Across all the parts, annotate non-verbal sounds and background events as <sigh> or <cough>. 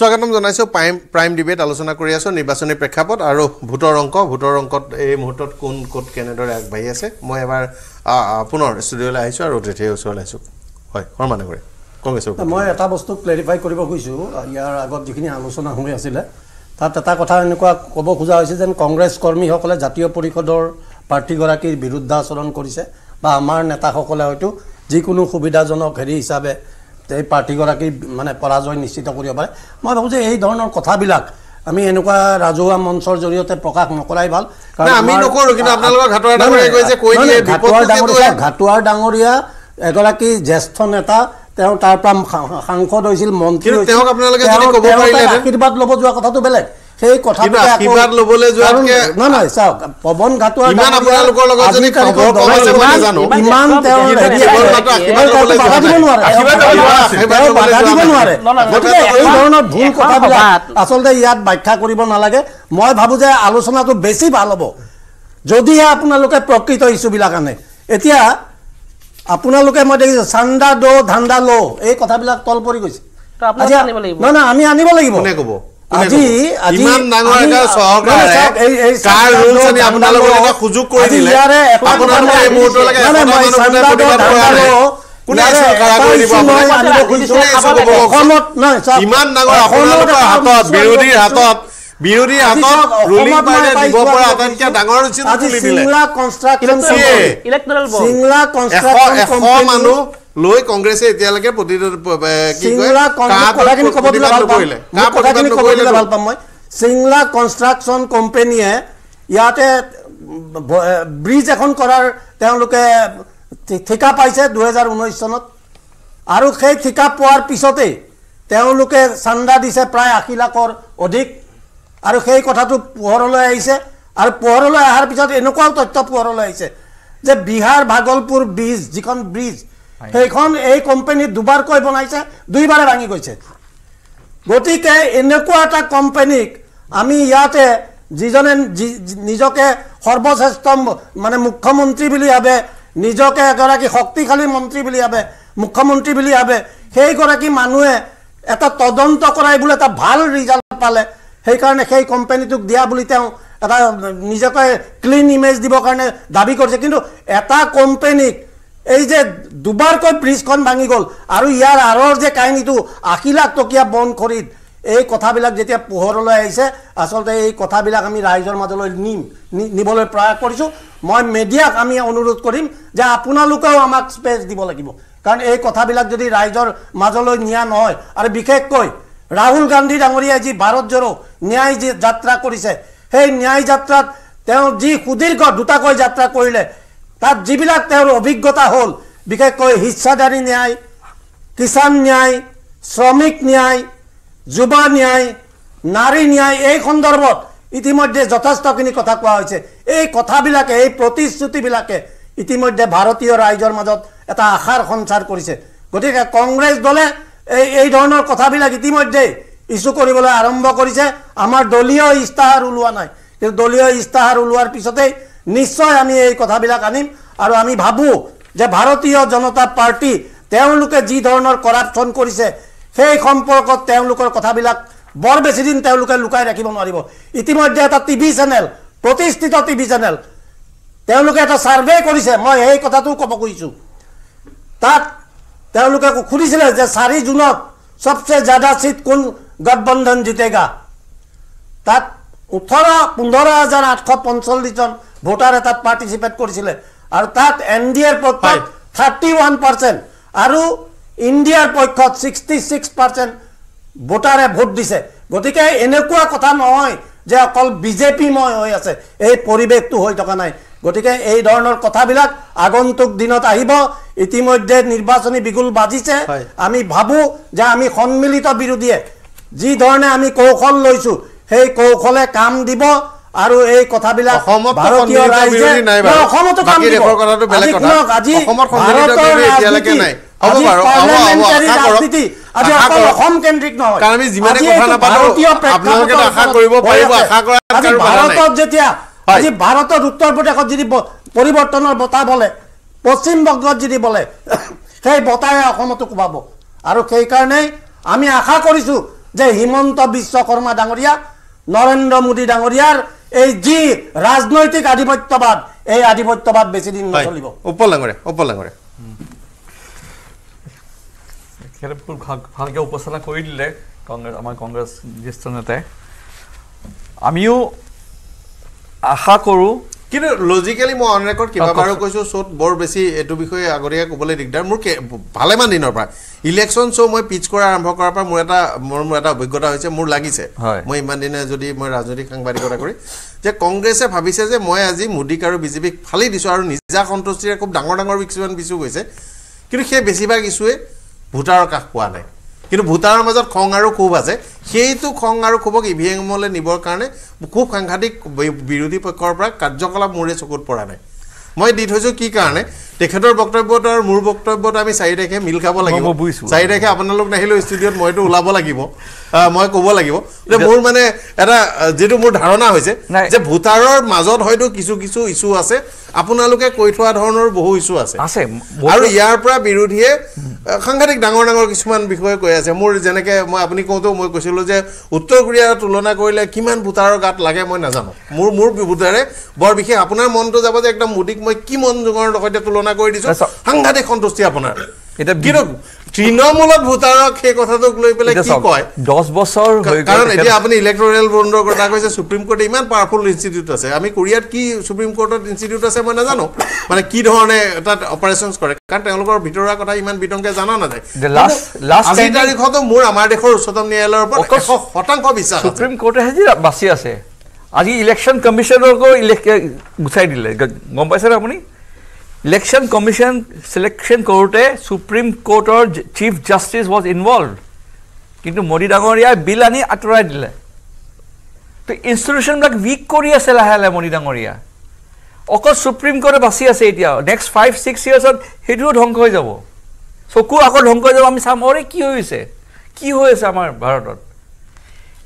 স্বাগতম জানাইছো prime prime debate আলোচনা কৰি আছো নিৰ্বাচনী প্ৰেক্ষাপট আৰু ভোটৰ অংক ভোটৰ অংকত এই মুহূৰ্তত কোন ক'ত কেনেদৰে আগবাঢ়ি আছে মই এবাৰ পুনৰ ষ্টুডিঅ'লৈ আহিছোঁ আৰু তেতিয়াই ওচৰলৈ আহিছোঁ হয় শৰ্মানে কৰে কংগ্ৰেছৰ মই এটা বস্তু ক্লেৰিফাই কৰিব খুজিছোঁ ইয়াৰ আগত যিখিনি আলোচনা হৈ আছিলে তাত এটা কথা এনেকুৱা ক'ব খোজা হৈছে যেন কংগ্ৰেছ কৰ্মীসকলে জাতীয় পৰিষদৰ প্ৰাৰ্থীগৰাকীৰ বিৰুদ্ধাচৰণ কৰিছে বা আমাৰ নেতাসকলে হয়তো যিকোনো সুবিধাজনক হেৰি হিচাপে এই পাৰ্টীগৰাকী মানে পৰাজয় নিশ্চিত কৰিব পাৰে মই ভাবোঁ যে এই ধৰণৰ কথাবিলাক আমি এনেকুৱা ৰাজহুৱা মঞ্চৰ জৰিয়তে প্ৰকাশ নকৰাই ভাল ঘাটোৱাৰ ডাঙৰীয়া এগৰাকী জ্যেষ্ঠ নেতা তেওঁ তাৰ পৰা সাংসদ হৈছিল মন্ত্ৰী আশীৰ্বাদ ল'ব যোৱা কথাটো বেলেগ সেই আচলতে কৰিব নালাগে মই ভাবো যে আলোচনাটো বেছি ভাল হব যদিহে আপোনালোকে প্ৰকৃত ইছ্যুবিলাক আনে এতিয়া আপোনালোকে মই দেখিছো চান্দা দ ধান্দা ল এই কথাবিলাক তল পৰি গৈছে নহয় নহয় আমি আনিব লাগিব আজি আজি ইমান ডাঙৰ এটা চৰকাৰে এই এই কাৰ ৰুলছ আমি আপোনালোক এটা সুযোগ কৰি দিলে ইয়াৰে আপোনালোক এই মুহূৰ্ত লাগে মানে মই সন্দাদ ধাৰা লও কোনে সৰকাৰ কৰি দিব আপোনালোক ইমান ডাঙৰ আপোনালোক হাতত বিৰোধীৰ হাতত বিৰোধী হাতত ৰুলিং পাৰ্টিয়ে দিব পৰা আটাইতকৈ ডাঙৰ উচিত আজি সিংলা কনষ্ট্ৰাকশ্যন ইলেক্টৰেল বল সিংলা কনষ্ট্ৰাকশ্যন কোম্পানী লৈ কংগ্ৰেছে এতিয়ালৈকে চিংলা কনষ্ট্ৰাকশ্যন কোম্পেনীয়ে ইয়াতে ব্ৰিজ এখন কৰাৰ তেওঁলোকে ঠিকা পাইছে দুহেজাৰ ঊনৈছ চনত আৰু সেই ঠিকা পোৱাৰ পিছতেই তেওঁলোকে চান্দা দিছে প্ৰায় আশী লাখৰ অধিক আৰু সেই কথাটো পোহৰলৈ আহিছে আৰু পোহৰলৈ অহাৰ পিছত এনেকুৱাও তথ্য পোহৰলৈ আহিছে যে বিহাৰ ভাগলপুৰ ব্ৰিজ যিখন ব্ৰিজ সেইখন এই কোম্পানীত দুবাৰকৈ বনাইছে দুইবাৰে ভাঙি গৈছে গতিকে এনেকুৱা এটা কোম্পানীক আমি ইয়াতে যিজনে নিজকে সৰ্বশ্ৰেষ্ঠ মানে মুখ্যমন্ত্ৰী বুলি ভাবে নিজকে এগৰাকী শক্তিশালী মন্ত্ৰী বুলি ভাবে মুখ্যমন্ত্ৰী বুলি ভাবে সেইগৰাকী মানুহে এটা তদন্ত কৰাই বোলে এটা ভাল ৰিজাল্ট পালে সেইকাৰণে সেই কোম্পানীটোক দিয়া বুলি তেওঁ এটা নিজকে ক্লিন ইমেজ দিবৰ কাৰণে দাবী কৰিছে কিন্তু এটা কোম্পেনীক এই যে দুবাৰকৈ ব্ৰিজখন ভাঙি গল আৰু ইয়াৰ আঁৰৰ যে কাহিনীটো আশী লাখ টকীয়া টকিয়া বনখৰিত এই কথাবিলাক যেতিয়া পোহৰলৈ আহিছে আচলতে এই কথাবিলাক আমি ৰাইজৰ মাজলৈ নিম নিবলৈ প্ৰয়াস কৰিছোঁ মই মিডিয়াক আমি অনুৰোধ কৰিম যে আপোনালোকেও আমাক স্পেচ দিব লাগিব কাৰণ এই কথাবিলাক যদি ৰাইজৰ মাজলৈ নিয়া নহয় আৰু বিশেষকৈ ৰাহুল গান্ধী ডাঙৰীয়াই যি ভাৰত জড়ো ন্যায় যাত্ৰা কৰিছে সেই ন্যায় যাত্ৰাত তেওঁ যি সুদীৰ্ঘ দুটাকৈ যাত্ৰা কৰিলে তাত যিবিলাক তেওঁৰ অভিজ্ঞতা হ'ল বিশেষকৈ হিচ্ছাদাৰী ন্যায় কিষাণ ন্যায় শ্ৰমিক ন্যায় যুৱা ন্যায় নাৰী ন্যায় এই সন্দৰ্ভত ইতিমধ্যে যথেষ্টখিনি কথা কোৱা হৈছে এই কথাবিলাকে এই প্ৰতিশ্ৰুতিবিলাকে ইতিমধ্যে ভাৰতীয় ৰাইজৰ মাজত এটা আশাৰ সঞ্চাৰ কৰিছে গতিকে কংগ্ৰেছ দলে এই এই ধৰণৰ কথাবিলাক ইতিমধ্যেই ইছ্যু কৰিবলৈ আৰম্ভ কৰিছে আমাৰ দলীয় ইস্তাহাৰ ওলোৱা নাই কিন্তু দলীয় ইস্তাহাৰ ওলোৱাৰ পিছতেই নিশ্চয় আমি এই কথাবিলাক আনিম আৰু আমি ভাবোঁ যে ভাৰতীয় জনতা পাৰ্টী তেওঁলোকে যি ধৰণৰ কৰাপশ্যন কৰিছে সেই সম্পৰ্কত তেওঁলোকৰ কথাবিলাক বৰ বেছিদিন তেওঁলোকে লুকাই ৰাখিব নোৱাৰিব ইতিমধ্যে এটা টিভি চেনেল প্ৰতিষ্ঠিত টিভি চেনেল তেওঁলোকে এটা ছাৰ্ভে কৰিছে মই সেই কথাটো ক'ব খুজিছোঁ তাত তেওঁলোকে সুধিছিলে যে চাৰি জুনত চবচে জাদা চিট কোন গঠবন্ধন জিতেগা তাত ওঠৰ পোন্ধৰ হাজাৰ আঠশ পঞ্চল্লিছজন ভোটারে তাত পার্টিসিপেট করেছিল আর তাত এন ডি এর পক্ষ থার্টি ওয়ান পার্সেন্ট আর ইন্ডিয়ার পক্ষ সিক্সটি সিক্স পার্সেন্ট ভোটারে ভোট দিছে গতি এনেকা কথা নয় যে অকল বিজেপি মই হয়ে আছে এই পরিবেশ তো হয়ে থাকা নাই গতি এই ধরনের কথাবিল আগন্তুক দিনত আহিব ইতিমধ্যে নির্বাচনী বিগুল বাজিছে আমি ভাবু যে আমি সম্মিলিত বিরোধীয়ে যি ধরনের আমি কৌশল লৈছো সেই কৌশলে কাম দিব আৰু এই কথাবিলাক ভাৰতীয় ৰাইজে অসমতো কাম পৰিৱৰ্তনৰ বতাহ বলে পশ্চিমবংগত যদি বলে <coughs> সেই বতাহে অসমতো কোবাব আৰু সেইকাৰণেই আমি আশা কৰিছো যে হিমন্ত বিশ্ব বিশ্বকৰ্মা ডাঙৰীয়া নৰেন্দ্ৰ মোদী ডাঙৰীয়াৰ এই যি ৰাজনৈতিক আধিপত্যবাদ এই আধিপত্যবাদ বেছি দিন নচলিব উপলাঙ্গৰে উপলাঙ্গৰে খেলে খুব ভালকে উপস্থাপনা কৰি দিলে কংগ্ৰেছ আমাৰ কংগ্ৰেছ জ্যেষ্ঠ নেতাই আমিও আশা কৰো কিন্তু লজিকেলি মই অন ৰেকৰ্ড কেইবাবাৰো কৈছোঁ চ'ত বৰ বেছি এইটো বিষয়ে আগৰীয়া ক'বলৈ দিগদাৰ মোৰ কে ভালেমান দিনৰ পৰা ইলেকশ্যন শ্ব' মই পিচ কৰা আৰম্ভ কৰাৰ পৰা মোৰ এটা মোৰ মোৰ এটা অভিজ্ঞতা হৈছে মোৰ লাগিছে হয় মই ইমান দিনে যদি মই ৰাজনৈতিক সাংবাদিকতা কৰি যে কংগ্ৰেছে ভাবিছে যে মই আজি মোদীক আৰু বিজেপিক ফালি দিছোঁ আৰু নিজা সন্তুষ্টিৰে খুব ডাঙৰ ডাঙৰ কিছুমান বিচু গৈছে কিন্তু সেই বেছিভাগ ইছ্যুৱে ভোটাৰৰ কাষ পোৱা নাই কিন্তু ভোটাৰৰ মাজত খং আৰু ক্ষোভ আছে সেইটো খং আৰু ক্ষোভক ই ভি এমলৈ নিবৰ কাৰণে খুব সাংঘাতিক বিৰোধী পক্ষৰ পৰা কাৰ্যকলাপ মোৰে চকুত পৰা নাই মই দি থৈছোঁ কি কাৰণে তেখেতৰ বক্তব্যত আৰু মোৰ বক্তব্যত আমি চাৰি তাৰিখে মিল খাব লাগিব বুজিছোঁ চাৰিদেখে আপোনালোক নাহিলেও ষ্টুডিঅ'ত মইতো ওলাব লাগিব মই ক'ব লাগিব যে মোৰ মানে এটা যিটো মোৰ ধাৰণা হৈছে যে ভোটাৰৰ মাজত হয়তো কিছু কিছু ইছ্যু আছে আপোনালোকে কৈ থোৱা ধৰণৰ বহু ইছ্যু আছে আছে আৰু ইয়াৰ পৰা বিৰোধীয়ে সাংঘাতিক ডাঙৰ ডাঙৰ কিছুমান বিষয়ে কৈ আছে মোৰ যেনেকে মই আপুনি কওঁতেও মই কৈছিলোঁ যে উত্তৰ কোৰিয়াৰ তুলনা কৰিলে কিমান ভোটাৰৰ গাত লাগে মই নাজানো মোৰ মোৰ ভোটাৰে বৰ বিশেষ আপোনাৰ মনটো যাব যে একদম মোদীক মই কি মনযোগৰ সৈতে তুলনা ঘোষণা কৰি দিছো সাংঘাতিক সন্তুষ্টি আপোনাৰ এটা কিন্তু তৃণমূলত ভোটাৰক সেই কথাটোক লৈ পেলাই কি কয় দহ বছৰ হৈ কাৰণ এতিয়া আপুনি ইলেক্ট'ৰেল বণ্ডৰ কথা কৈছে চুপ্ৰিম কোৰ্টে ইমান পাৱাৰফুল ইনষ্টিটিউট আছে আমি কোৰিয়াত কি চুপ্ৰিম কোৰ্টত ইনষ্টিটিউট আছে মই নাজানো মানে কি ধৰণে তাত অপাৰেশ্যনছ কৰে কাৰণ তেওঁলোকৰ ভিতৰুৱা কথা ইমান বিতংকে জনা নাযায় মোৰ আমাৰ দেশৰ উচ্চতম ন্যায়ালয়ৰ ওপৰত এশ শতাংশ বিশ্বাস চুপ্ৰিম কোৰ্টে সেই বাছি আছে আজি ইলেকশ্যন কমিশ্যনকো গুচাই দিলে গম পাইছেনে আপুনি ইলেকশ্যন কমিশ্যন চিলেকশ্যন কৰোঁতে চুপ্ৰিম কোৰ্টৰ চিফ জাষ্টিচ ৱাজ ইনভল্ভ কিন্তু মোদী ডাঙৰীয়াই বিল আনি আঁতৰাই দিলে তো ইনষ্টিটিউশ্যনবিলাক উইক কৰি আছে লাহে লাহে মোদী ডাঙৰীয়া অকল চুপ্ৰিম কোৰ্টে বাচি আছে এতিয়া নেক্সট ফাইভ ছিক্স ইয়াৰ্ছত সেইটোও ধ্বংস হৈ যাব চকু আকৌ ধ্বংস হৈ যাব আমি চাম অৰে কি হৈছে কি হৈ আছে আমাৰ ভাৰতত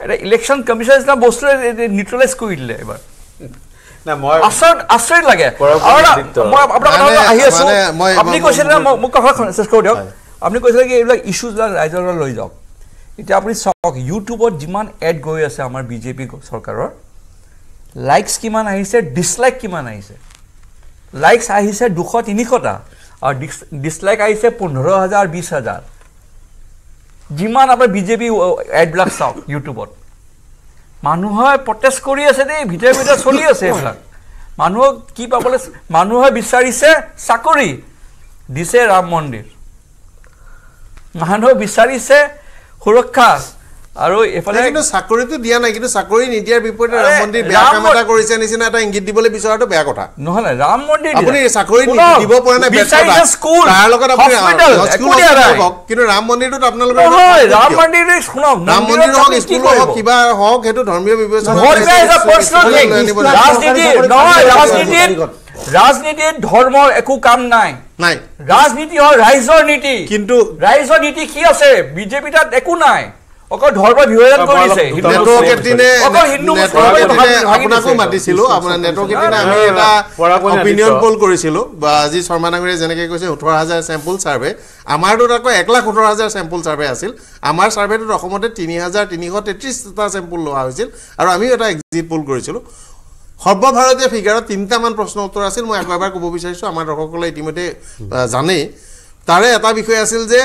এটা ইলেকশ্যন কমিশ্যন নিচিনা বস্তুৱে নিউট্ৰেলাইজ কৰি দিলে এবাৰ আপুনি কৈছিলে কি এইবিলাক ইছ্যুজবিলাক ৰাইজৰ লৈ যাওক এতিয়া আপুনি চাওক ইউটিউবত যিমান এড গৈ আছে আমাৰ বিজেপি চৰকাৰৰ লাইকছ কিমান আহিছে ডিছলাইক কিমান আহিছে লাইকছ আহিছে দুশ তিনিশটা আৰু ডিছ ডিছলাইক আহিছে পোন্ধৰ হাজাৰ বিছ হাজাৰ যিমান আপোনাৰ বিজেপি এডবিলাক চাওক ইউটিউবত মানুহে প্ৰটেষ্ট কৰি আছে দেই ভিতৰে ভিতৰে চলি আছে এইবিলাক মানুহক কি পাবলৈ মানুহে বিচাৰিছে চাকৰি দিছে ৰাম মন্দিৰ মানুহে বিচাৰিছে সুৰক্ষা আৰু এফালে কিন্তু চাকৰিটো দিয়া নাই কিন্তু চাকৰি নিদিয়াৰ বিপৰীতে ৰাম মন্দিৰ বেয়া কাম এটা কৰিছে নিচিনা এটা ইংগিত দিবলৈ বিচৰাটো বেয়া কথা নহয় ৰাম মন্দিৰ আপুনি চাকৰি দিব পৰা নাই তাৰ লগত কিন্তু ৰাম মন্দিৰটোত আপোনালোকে ৰাম মন্দিৰ শুনক ৰাম মন্দিৰ হওক স্কুল হওক কিবা হওক সেইটো ধৰ্মীয় ৰাজনীতিত ধৰ্মৰ একো কাম নাই নাই ৰাজনীতি হয় ৰাইজৰ নীতি কিন্তু ৰাইজৰ নীতি কি আছে বিজেপি তাত একো নাই অকল ধৰ্ম বিভাজন কৰিছে নেটৱৰ্কে দিনে অকল হিন্দু মুছলমানে আপোনাক মাতিছিল আপোনাক নেটৱৰ্কে দিনে আমি এটা অপিনিয়ন পোল কৰিছিল বা আজি শৰ্মা নাগৰে যেনে কৈছে 18000 স্যাম্পল সাৰ্ভে আমাৰটো তাক 118000 স্যাম্পল সাৰ্ভে আছিল আমাৰ সাৰ্ভেটো অসমতে 3333 টা স্যাম্পল লোৱা হৈছিল আৰু আমি এটা এক্সিট পোল কৰিছিল সৰ্বভাৰতীয় ফিগাৰত তিনিটামান প্ৰশ্ন উত্তৰ আছিল মই একবাৰ কব বিচাৰিছো আমাৰ ৰককলে ইতিমধ্যে জানে তাৰে এটা বিষয় আছিল যে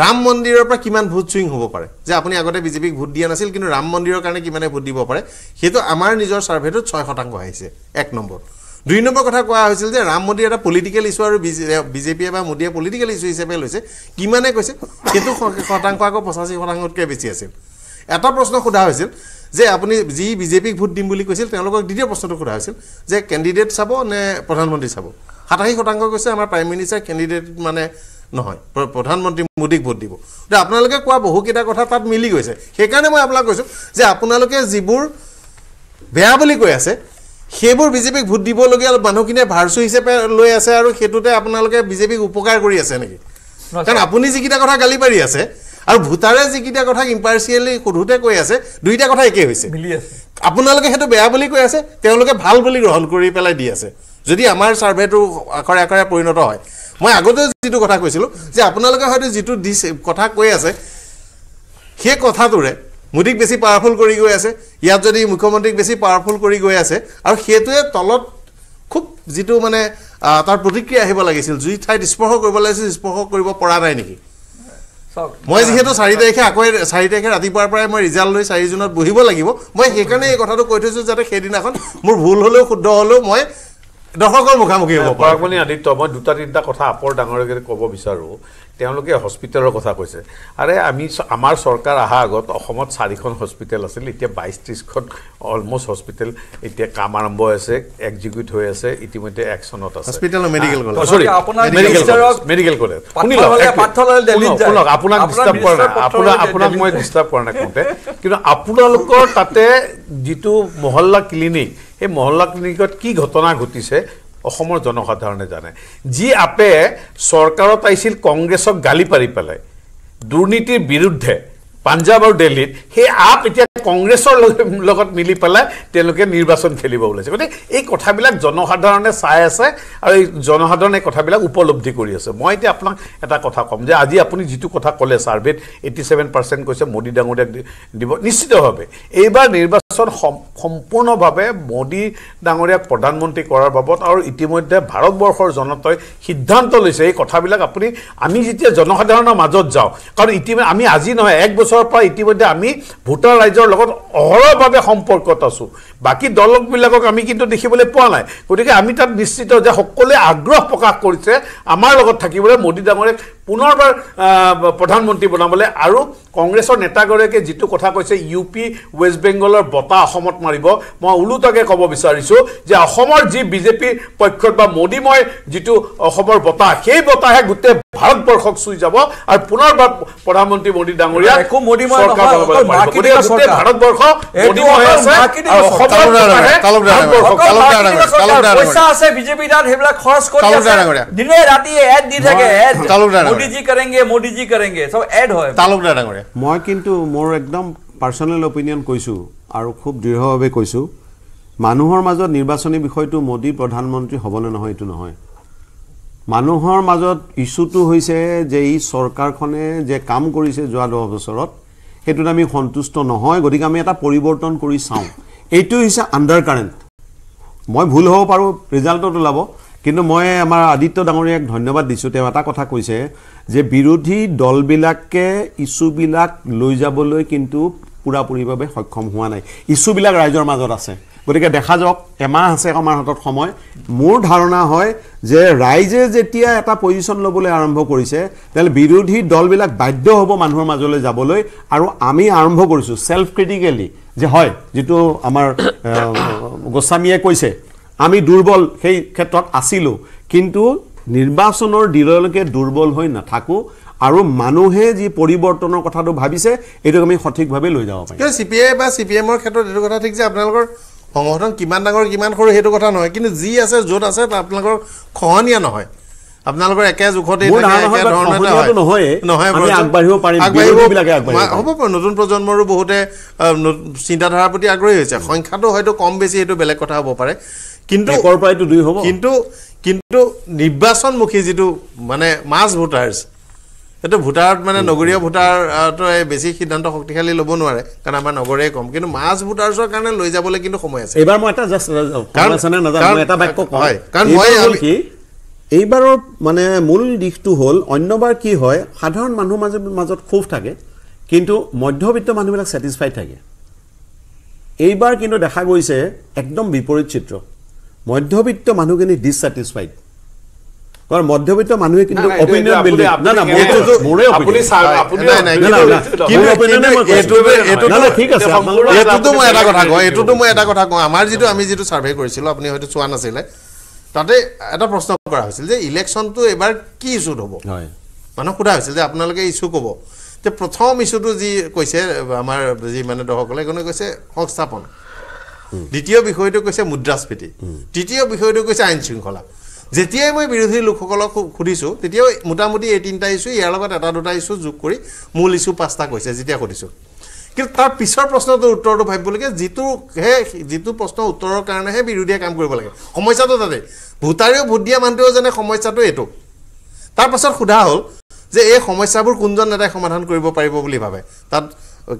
ৰাম মন্দিৰৰ পৰা কিমান ভোট চুইং হ'ব পাৰে যে আপুনি আগতে বিজেপিক ভোট দিয়া নাছিল কিন্তু ৰাম মন্দিৰৰ কাৰণে কিমানে ভোট দিব পাৰে সেইটো আমাৰ নিজৰ ছাৰ্ভেটোত ছয় শতাংশ আহিছে এক নম্বৰ দুই নম্বৰ কথা কোৱা হৈছিল যে ৰাম মন্দিৰ এটা পলিটিকেল ইছ্যু আৰু বিজেপিয়ে বা মোদীয়ে পলিটিকেল ইছ্যু হিচাপে লৈছে কিমানে কৈছে সেইটো শতাংশ আকৌ পঁচাশী শতাংশতকৈ বেছি আছিল এটা প্ৰশ্ন সোধা হৈছিল যে আপুনি যি বিজেপিক ভোট দিম বুলি কৈছিল তেওঁলোকক দ্বিতীয় প্ৰশ্নটো সোধা হৈছিল যে কেণ্ডিডেট চাব নে প্ৰধানমন্ত্ৰী চাব সাতাশী শতাংশ কৈছে আমাৰ প্ৰাইম মিনিষ্টাৰ কেণ্ডিডেট মানে নহয় প্ৰধানমন্ত্ৰী মোদীক ভোট দিব এতিয়া আপোনালোকে কোৱা বহুকেইটা কথা তাত মিলি গৈছে সেইকাৰণে মই আপোনাক কৈছোঁ যে আপোনালোকে যিবোৰ বেয়া বুলি কৈ আছে সেইবোৰ বিজেপিক ভোট দিবলগীয়া মানুহখিনিয়ে ভাৰ্চু হিচাপে লৈ আছে আৰু সেইটোতে আপোনালোকে বিজেপিক উপকাৰ কৰি আছে নেকি কাৰণ আপুনি যিকেইটা কথা গালি পাৰি আছে আৰু ভোটাৰে যিকেইটা কথা ইম্পাৰ্চিয়েলি সোধোতে কৈ আছে দুইটা কথা একেই হৈছে আপোনালোকে সেইটো বেয়া বুলি কৈ আছে তেওঁলোকে ভাল বুলি গ্ৰহণ কৰি পেলাই দি আছে যদি আমাৰ ছাৰ্ভেটো আখৰে আখৰে পৰিণত হয় মই আগতেও যিটো কথা কৈছিলোঁ যে আপোনালোকে হয়তো যিটো দিছে কথা কৈ আছে সেই কথাটোৰে মোদীক বেছি পাৱাৰফুল কৰি গৈ আছে ইয়াত যদি মুখ্যমন্ত্ৰীক বেছি পাৱাৰফুল কৰি গৈ আছে আৰু সেইটোৱে তলত খুব যিটো মানে তাৰ প্ৰতিক্ৰিয়া আহিব লাগিছিল যি ঠাইত স্পৰ্শ কৰিব লাগিছিল স্পৰ্শ কৰিব পৰা নাই নেকি মই যিহেতু চাৰি তাৰিখে আকৌ চাৰি তাৰিখে ৰাতিপুৱাৰ পৰাই মই ৰিজাল্ট লৈ চাৰি জুনত বহিব লাগিব মই সেইকাৰণে এই কথাটো কৈ থৈছোঁ যাতে সেইদিনাখন মোৰ ভুল হ'লেও শুদ্ধ হ'লেও মই দৰ্শকৰ মুখামুখি হ'ব পাৰ্বণী আদিত্য মই দুটা তিনিটা কথা আপৰ ডাঙৰকে ক'ব বিচাৰোঁ তেওঁলোকে হস্পিটেলৰ কথা কৈছে আৰে আমি আমাৰ চৰকাৰ অহাৰ আগত অসমত চাৰিখন হস্পিটেল আছিল এতিয়া বাইছ ত্ৰিছখন অলমষ্ট হস্পিটেল এতিয়া কাম আৰম্ভ হৈ আছে এক্সিকিউট হৈ আছে ইতিমধ্যে একচনত আছে ডিষ্টাৰ্ব কৰা নাই কিন্তু আপোনালোকৰ তাতে যিটো মহল্লা ক্লিনিক এই মহল্লা ক্লিনিকত কি ঘটনা ঘটিছে অসমৰ জনসাধাৰণে জানে যি আপে চৰকাৰত আহিছিল কংগ্ৰেছক গালি পাৰি পেলাই দুৰ্নীতিৰ বিৰুদ্ধে পাঞ্জাব আৰু দিল্লীত সেই আপ এতিয়া কংগ্ৰেছৰ লগত মিলি পেলাই তেওঁলোকে নিৰ্বাচন খেলিব ওলাইছে গতিকে এই কথাবিলাক জনসাধাৰণে চাই আছে আৰু এই জনসাধাৰণে কথাবিলাক উপলব্ধি কৰি আছে মই এতিয়া আপোনাক এটা কথা ক'ম যে আজি আপুনি যিটো কথা ক'লে ছাৰ্ভেত এইটি ছেভেন পাৰ্চেণ্ট কৈছে মোদী ডাঙৰীয়াক দিব নিশ্চিতভাৱে এইবাৰ নিৰ্বাচন সম্পূৰ্ণভাৱে মোদী ডাঙৰীয়াক প্ৰধানমন্ত্ৰী কৰাৰ বাবদ আৰু ইতিমধ্যে ভাৰতবৰ্ষৰ জনতাই সিদ্ধান্ত লৈছে এই কথাবিলাক আপুনি আমি যেতিয়া জনসাধাৰণৰ মাজত যাওঁ কাৰণ ইতিমধ্যে আমি আজি নহয় এক বছৰৰ পৰা ইতিমধ্যে আমি ভোটাৰ ৰাইজৰ লগত অহৰহভাৱে সম্পৰ্কত আছোঁ বাকী দলবিলাকক আমি কিন্তু দেখিবলৈ পোৱা নাই গতিকে আমি তাত নিশ্চিত যে সকলোৱে আগ্ৰহ প্ৰকাশ কৰিছে আমাৰ লগত থাকিবলৈ মোদী ডাঙৰীয়াক পুনৰবাৰ প্ৰধানমন্ত্ৰী বনাবলৈ আৰু কংগ্ৰেছৰ নেতাগৰাকীয়ে যিটো কথা কৈছে ইউ পি ৱেষ্ট বেংগলৰ বঁটা অসমত মাৰিব মই ওলোটাকৈ ক'ব বিচাৰিছোঁ যে অসমৰ যি বিজেপিৰ পক্ষত বা মোদীময় যিটো অসমৰ বঁটা সেই বঁটাহে গোটেই ভাৰতবৰ্ষক চুই যাব আৰু পুনৰবাৰ প্ৰধানমন্ত্ৰী মোদী ডাঙৰীয়া মই কিন্তু মোৰ একদম পাৰ্চনেল অপিনিয়ন কৈছো আৰু খুব দৃঢ়ভাৱে কৈছো মানুহৰ মাজত নিৰ্বাচনী বিষয়টো মোদী প্ৰধানমন্ত্ৰী হ'বনে নহয় এইটো নহয় মানুহৰ মাজত ইস্যুটো হৈছে যে এই চৰকাৰখনে যে কাম কৰিছে যোৱা দহ বছৰত সেইটোত আমি সন্তুষ্ট নহয় গতিকে আমি এটা পৰিৱৰ্তন কৰি চাওঁ এইটো হৈছে আণ্ডাৰ কাৰেণ্ট মই ভুল হ'ব পাৰোঁ ৰিজাল্টত ওলাব কিন্তু মই আমাৰ আদিত্য ডাঙৰীয়াক ধন্যবাদ দিছোঁ তেওঁ এটা কথা কৈছে যে বিৰোধী দলবিলাকে ইছ্যুবিলাক লৈ যাবলৈ কিন্তু পূৰাপূৰিভাৱে সক্ষম হোৱা নাই ইছ্যুবিলাক ৰাইজৰ মাজত আছে গতিকে দেখা যাওক এমাহ আছে আমাৰ হাতত সময় মোৰ ধাৰণা হয় যে ৰাইজে যেতিয়া এটা পজিশ্যন ল'বলৈ আৰম্ভ কৰিছে তেতিয়াহ'লে বিৰোধী দলবিলাক বাধ্য হ'ব মানুহৰ মাজলৈ যাবলৈ আৰু আমি আৰম্ভ কৰিছোঁ চেল্ফ ক্ৰিটিকেলি যে হয় যিটো আমাৰ গোস্বামীয়ে কৈছে আমি দুৰ্বল সেই ক্ষেত্ৰত আছিলোঁ কিন্তু নিৰ্বাচনৰ দিনলৈকে দুৰ্বল হৈ নাথাকোঁ আৰু মানুহে যি পৰিৱৰ্তনৰ কথাটো ভাবিছে এইটোক আমি সঠিকভাৱে লৈ যাব পাৰিম চি পি আই বা চি পি এমৰ ক্ষেত্ৰত এইটো কথা ঠিক যে আপোনালোকৰ সংগঠন কিমান ডাঙৰ কিমান সৰু সেইটো কথা নহয় কিন্তু যি আছে য'ত আছে আপোনালোকৰ খহনীয়া নহয় আপোনালোকৰ একে জোখতে হ'ব পাৰে নতুন প্ৰজন্মৰো বহুতে চিন্তাধাৰাৰ প্ৰতি আগ্ৰহী হৈছে সংখ্যাটো হয়তো কম বেছি সেইটো বেলেগ কথা হ'ব পাৰে কিন্তু কিন্তু কিন্তু নিৰ্বাচনমুখী যিটো মানে মাছ ভোটাৰ্ছ সেইটো ভোটাৰত মানে নগৰীয় ভোটাৰটো বেছি সিদ্ধান্ত শক্তিশালী ল'ব নোৱাৰে কাৰণ আমাৰ নগৰে কম কিন্তু মাছ ভোটাৰ্ছৰ কাৰণে লৈ যাবলৈ কিন্তু সময় আছে এইবাৰ মই এটা জাষ্ট বাক্য কওঁ কি এইবাৰৰ মানে মূল দিশটো হ'ল অন্যবাৰ কি হয় সাধাৰণ মানুহ মাজে মাজত ক্ষোভ থাকে কিন্তু মধ্যবিত্ত মানুহবিলাক ছেটিছফাইড থাকে এইবাৰ কিন্তু দেখা গৈছে একদম বিপৰীত চিত্ৰ মধ্যবিত্ত মানুহখিনি ডিছচেটিছফাইড কাৰণ মধ্যবিত্ত মানুহে কিন্তু অপিনিয়ন বিল্ডিং না না মই কৈছো মোৰে অপিনিয়ন আপুনি অপিনিয়ন এইটো এইটো ঠিক আছে এইটোতো মই এটা কথা কওঁ এইটোতো মই এটা কথা কওঁ আমাৰ যিটো আমি যিটো ছাৰ্ভে কৰিছিলোঁ আপুনি হয়তো চোৱা নাছিলে তাতে এটা প্ৰশ্ন কৰা হৈছিল যে ইলেকশ্যনটো এইবাৰ কি ইছ্যুত হ'ব মানুহক সোধা হৈছিল যে আপোনালোকে ইছ্যু ক'ব যে প্ৰথম ইছ্যুটো যি কৈছে আমাৰ যি মানে দৰ্শকসকলে এইখনে কৈছে সংস্থাপন দ্বিতীয় বিষয়টো কৈছে মুদ্ৰাস্ফীতি তৃতীয় বিষয়টো কৈছে আইন শৃংখলা যেতিয়াই মই বিৰোধী লোকসকলক সুধিছোঁ তেতিয়াও মোটামুটি এই তিনিটা ইছ্যু ইয়াৰ লগত এটা দুটা ইছ্যু যোগ কৰি মূল ইছ্যু পাঁচটা কৈছে যেতিয়া সুধিছোঁ কিন্তু তাৰ পিছৰ প্ৰশ্নটোৰ উত্তৰটো ভাবিবলগীয়া যিটো যিটোহে যিটো প্ৰশ্ন উত্তৰৰ কাৰণেহে বিৰোধীয়ে কাম কৰিব লাগে সমস্যাটো তাতে ভোটাৰেও ভোট দিয়া মানুহটোৱেও যেনে সমস্যাটো এইটো তাৰপাছত সোধা হ'ল যে এই সমস্যাবোৰ কোনজন নেতাই সমাধান কৰিব পাৰিব বুলি ভাবে তাত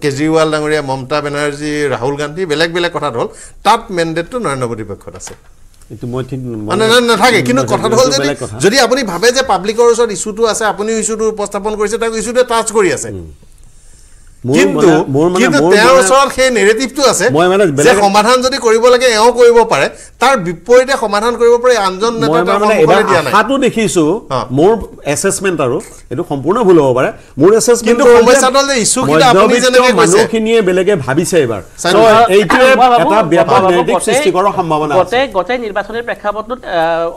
কেজৰিৱাল ডাঙৰীয়া মমতা বেনাৰ্জী ৰাহুল গান্ধী বেলেগ বেলেগ কথাত হ'ল তাত মেণ্ডেটটো নৰেন্দ্ৰ মোদীৰ পক্ষত আছে এইটো মই নাথাকে কিন্তু কথাটো হ'ল যদি যদি আপুনি ভাবে যে পাব্লিকৰ ওচৰত ইছ্যুটো আছে আপুনিও ইছ্যুটো উপস্থাপন কৰিছে তাক ইছ্যুটোৱে টাচ কৰি আছে কিন্তু কিন্তু তেওঁৰ ওচৰত সেই নেৰেটিভটো আছে যে সমাধান যদি কৰিব লাগে এওঁ কৰিব পাৰে তাৰ বিপৰীতে সমাধান কৰিব পাৰে আনজন নেতাটো দেখিছো মোৰ এছেচমেণ্ট আৰু এইটো সম্পূৰ্ণ ভুল হ'ব পাৰে মোৰ এছেচমেণ্ট সমস্যাডাল যে মানুহখিনিয়ে বেলেগে ভাবিছে এইবাৰ এইটোৱে এটা ব্যাপক নেগেটিভ সৃষ্টি কৰাৰ সম্ভাৱনা আছে গতে নিৰ্বাচনী প্ৰেক্ষাপটত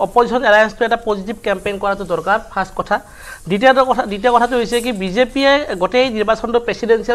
অপজিচন এলায়েন্সটো এটা পজিটিভ কেম্পেইন কৰাটো দৰকাৰ ফাৰ্ষ্ট কথা দ্বিতীয়টো কথা দ্বিতীয় কথাটো হৈছে কি বিজেপিয়ে গোটেই নিৰ্বাচনটো প্ৰেচিডেঞ্চিয়েল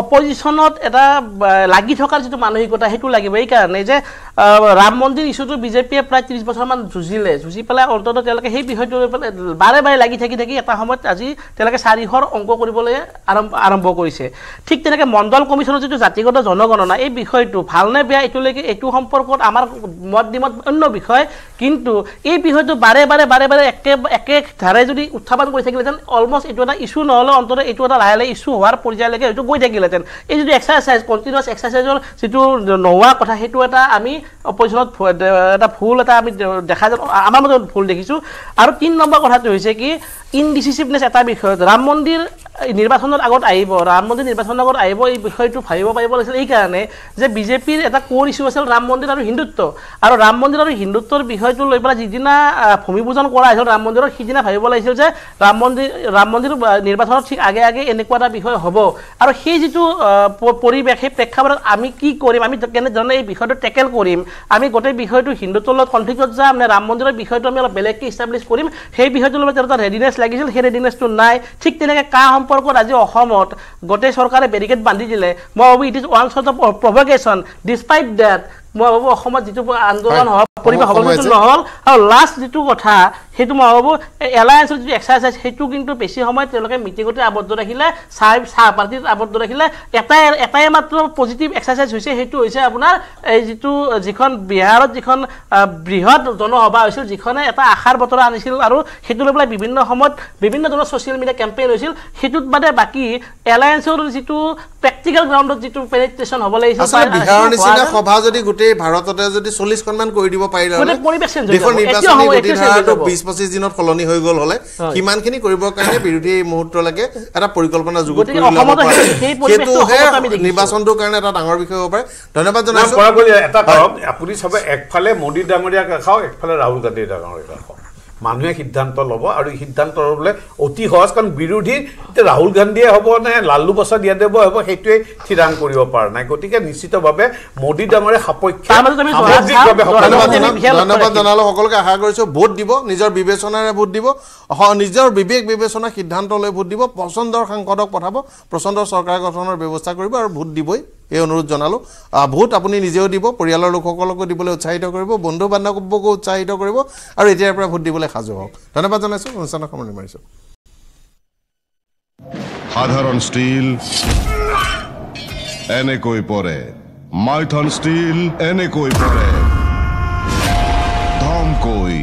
অপজিশ্যনত এটা লাগি থকাৰ যিটো মানসিকতা সেইটো লাগিব এইকাৰণে যে ৰাম মন্দিৰ ইছ্যুটো বিজেপিয়ে প্ৰায় ত্ৰিছ বছৰমান যুঁজিলে যুঁজি পেলাই অন্ততঃ তেওঁলোকে সেই বিষয়টো লৈ পেলাই বাৰে বাৰে লাগি থাকি থাকি এটা সময়ত আজি তেওঁলোকে চাৰিশৰ অংক কৰিবলৈ আৰম্ভ আৰম্ভ কৰিছে ঠিক তেনেকৈ মণ্ডল কমিশ্যনৰ যিটো জাতিগত জনগণনা এই বিষয়টো ভালনে বেয়া এইটোলৈকে এইটো সম্পৰ্কত আমাৰ মত দিমত অন্য বিষয় কিন্তু এই বিষয়টো বাৰে বাৰে বাৰে বাৰে একে একে ধাৰে যদি উত্থাপন কৰি থাকিলে যেন অলমষ্ট এইটো এটা ইছ্যু নহ'লে অন্ততঃ এইটো এটা লাহে লাহে ইছ্যু হোৱাৰ পৰ্যায়লৈকে সেইটো গৈ থাকিলহেঁতেন এই যিটো এক্সাৰচাইজ কণ্টিনিউছ এক্সাৰচাইজৰ যিটো নোহোৱা কথা সেইটো এটা আমি অপজিশ্যনত এটা ভুল এটা আমি দেখা যাওঁ আমাৰ মাজত ভুল দেখিছোঁ আৰু তিনি নম্বৰ কথাটো হৈছে কি ইনডিচিচিভনেছ এটা বিষয়ত ৰাম মন্দিৰ নিৰ্বাচনৰ আগত আহিব ৰাম মন্দিৰ নিৰ্বাচনৰ আগত আহিব এই বিষয়টো ভাবিব পাৰিব লাগিছিল এইকাৰণে যে বিজেপিৰ এটা ক'ৰ ইছ্যু আছিল ৰাম মন্দিৰ আৰু হিন্দুত্ব আৰু ৰাম মন্দিৰ আৰু হিন্দুত্বৰ বিষয়টো লৈ পেলাই যিদিনা ভূমি পূজন কৰা হৈছিল ৰাম মন্দিৰত সিদিনা ভাবিব লাগিছিল যে ৰাম মন্দিৰ ৰাম মন্দিৰ নিৰ্বাচনৰ ঠিক আগে আগে এনেকুৱা এটা বিষয় হ'ব আৰু সেই যিটো পৰিৱেশ সেই প্ৰেক্ষাপটত আমি কি কৰিম আমি কেনেধৰণে এই বিষয়টো টেকেল কৰিম আমি গোটেই বিষয়টো হিন্দুত্বৰ লগত কনফ্লিক্টত যাম নে ৰাম মন্দিৰৰ বিষয়টো আমি অলপ বেলেগকৈ ইষ্টাব্লিছ কৰিম সেই বিষয়টোৰ লগত তেওঁৰ ৰেডিনেছ লাগিছিল সেই ৰেডিনেছটো নাই ঠিক তেনেকৈ কাম সম্পৰ্কত আজি অসমত গোটেই চৰকাৰে বেৰিকেড বান্ধি দিলে মই ভাবো it is one sort of provocation despite that মই ভাবো অসমত যিটো আন্দোলন হ'ল পৰিৱেশ নহ'ল আৰু লাষ্ট যিটো কথা সেইটো মই ভাবোঁ এলায়েঞ্চৰ যিটো এক্সাৰচাইজ সেইটো কিন্তু বেছি সময় তেওঁলোকে মিটিঙতে আৱদ্ধ ৰাখিলে চাহ চাহ পাৰ্টিত আৱদ্ধ ৰাখিলে এটাই এটাই মাত্ৰ পজিটিভ এক্সাৰচাইজ হৈছে সেইটো হৈছে আপোনাৰ এই যিটো যিখন বিহাৰত যিখন বৃহৎ জনসভা হৈছিল যিখনে এটা আশাৰ বতৰা আনিছিল আৰু সেইটো লৈ পেলাই বিভিন্ন সময়ত বিভিন্ন ধৰণৰ ছ'চিয়েল মিডিয়া কেম্পেইন হৈছিল সেইটোত মানে বাকী এলায়েঞ্চৰ যিটো প্ৰেক্টিকেল গ্ৰাউণ্ডত যিটো পেনিট্ৰেশ্যন হ'ব লাগিছিল পৰিৱেশ পঁচিশ দিনত সলনি হৈ গ'ল হ'লে কিমানখিনি কৰিবৰ কাৰণে বিৰোধী মুহূৰ্তলৈকে এটা পৰিকল্পনা যুগত সেইটোহে নিৰ্বাচনটোৰ কাৰণে এটা ডাঙৰ বিষয় হ'ব পাৰে ধন্যবাদ জনাইছো আপুনি চবে একফালে মোদী ডাঙৰীয়াক ৰাখাওক একফালে ৰাহুল গান্ধী ডাঙৰীয়াক ৰাখক মানুহে সিদ্ধান্ত ল'ব আৰু এই সিদ্ধান্ত ল'বলৈ অতি সহজ কাৰণ বিৰোধী এতিয়া ৰাহুল গান্ধীয়ে হ'ব নে লালু প্ৰসাদ ইয়াদেৱ হ'ব সেইটোৱে থিৰাং কৰিব পৰা নাই গতিকে নিশ্চিতভাৱে মোদী ডাঙৰে সাপক্ষে ধন্যবাদ জনালোঁ সকলোকে আশা কৰিছোঁ ভোট দিব নিজৰ বিবেচনাৰে ভোট দিব নিজৰ বিবেক বিবেচনা সিদ্ধান্ত লৈ ভোট দিব পচন্দৰ সাংসদক পঠাব পচন্দৰ চৰকাৰ গঠনৰ ব্যৱস্থা কৰিব আৰু ভোট দিবই এই অনুৰোধ জানালো ভোট আপুনি নিজেও দিব পৰিয়ালৰ লোকসকলকো দিবলৈ উৎসাহিত কৰিব বন্ধু বান্ধৱকো উৎসাহিত কৰিব আৰু এতিয়াৰ পৰা ভোট দিবলৈ সাজু হওক ধন্যবাদ জানাইছো অনুষ্ঠানৰ সামনে মাৰিছো সাধাৰণ স্টিল এনেকৈ পৰে মাইথন স্টিল এনেকৈ পৰে ধমকই